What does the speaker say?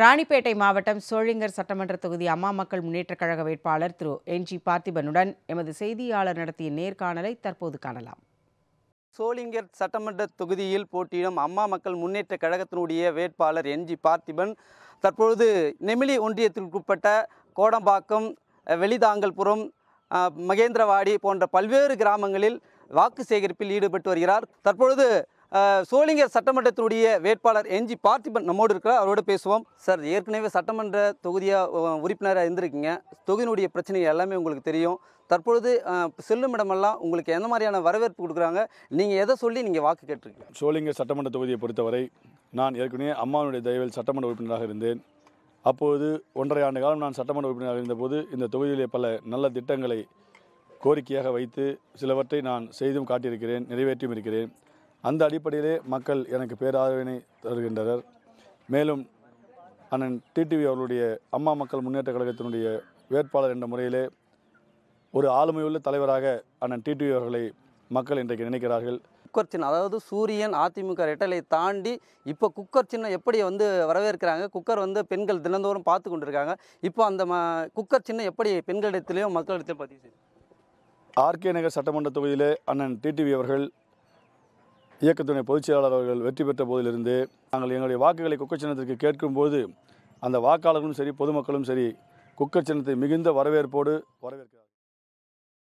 ராணிப்பேட்டை மாவட்டம் சோழிங்கர் சட்டமன்ற தொகுதி அம்மா மக்கள் முன்னேற்றக் கழக வேட்பாளர் திரு என் ஜி பார்த்திபனுடன் எமது செய்தியாளர் நடத்திய நேர்காணலை தற்போது காணலாம் சோளிங்கர் சட்டமன்ற தொகுதியில் போட்டியிடும் அம்மா மக்கள் முன்னேற்றக் கழகத்தினுடைய வேட்பாளர் என் ஜி பார்த்திபன் தற்பொழுது நெமிலி ஒன்றியத்திற்குட்பட்ட கோடம்பாக்கம் வெளிதாங்கல்புரம் மகேந்திரவாடி போன்ற பல்வேறு கிராமங்களில் வாக்கு சேகரிப்பில் ஈடுபட்டு வருகிறார் தற்பொழுது சோளிங்கர் சட்டமன்றத்தினுடைய வேட்பாளர் என்ஜி பார்த்திபன் நம்மோடு இருக்கிறார் அவரோட பேசுவோம் சார் ஏற்கனவே சட்டமன்ற தொகுதியாக உறுப்பினராக இருந்திருக்கீங்க தொகுதியினுடைய பிரச்சனை எல்லாமே உங்களுக்கு தெரியும் தற்பொழுது செல்லும் இடமெல்லாம் உங்களுக்கு எந்த மாதிரியான வரவேற்பு கொடுக்குறாங்க நீங்கள் எதை சொல்லி நீங்கள் வாக்கு கேட்டிருக்கீங்க சோளிங்கர் சட்டமன்ற தொகுதியை பொறுத்தவரை நான் ஏற்கனவே அம்மாவுடைய தயவில் சட்டமன்ற உறுப்பினராக இருந்தேன் அப்போது ஒன்றரை ஆண்டு காலம் நான் சட்டமன்ற உறுப்பினராக இருந்தபோது இந்த தொகுதியிலே பல நல்ல திட்டங்களை கோரிக்கையாக வைத்து சிலவற்றை நான் செய்தும் காட்டியிருக்கிறேன் நிறைவேற்றியும் இருக்கிறேன் அந்த அடிப்படையிலே மக்கள் எனக்கு பேராதரவினை தருகின்றனர் மேலும் அண்ணன் டிடிவி அவர்களுடைய அம்மா மக்கள் முன்னேற்ற கழகத்தினுடைய வேட்பாளர் என்ற முறையிலே ஒரு ஆளுமையுள்ள தலைவராக அண்ணன் டிடிவி அவர்களை மக்கள் இன்றைக்கு நினைக்கிறார்கள் குக்கர் சின்ன அதாவது சூரியன் அதிமுக ரெட்டலை தாண்டி இப்போ குக்கர் சின்ன எப்படி வந்து வரவேற்கிறாங்க குக்கர் வந்து பெண்கள் தினந்தோறும் பார்த்து கொண்டிருக்காங்க இப்போ அந்த ம குக்கர் சின்ன எப்படி பெண்களிடத்திலையும் மக்களிடத்திலும் பதிவு செய்யும் ஆர்கே நகர் சட்டமன்ற தொகுதியிலே அண்ணன் டிடிவி அவர்கள் இயக்கத்துடைய பொதுச்செயலாளர் அவர்கள் வெற்றி பெற்ற போதிலிருந்து நாங்கள் எங்களுடைய வாக்குகளை குக்கச்சின்னத்திற்கு கேட்கும்போது அந்த வாக்காளர்களும் சரி பொதுமக்களும் சரி குக்கச்சின்னத்தை மிகுந்த வரவேற்போடு வரவேற்கிறார்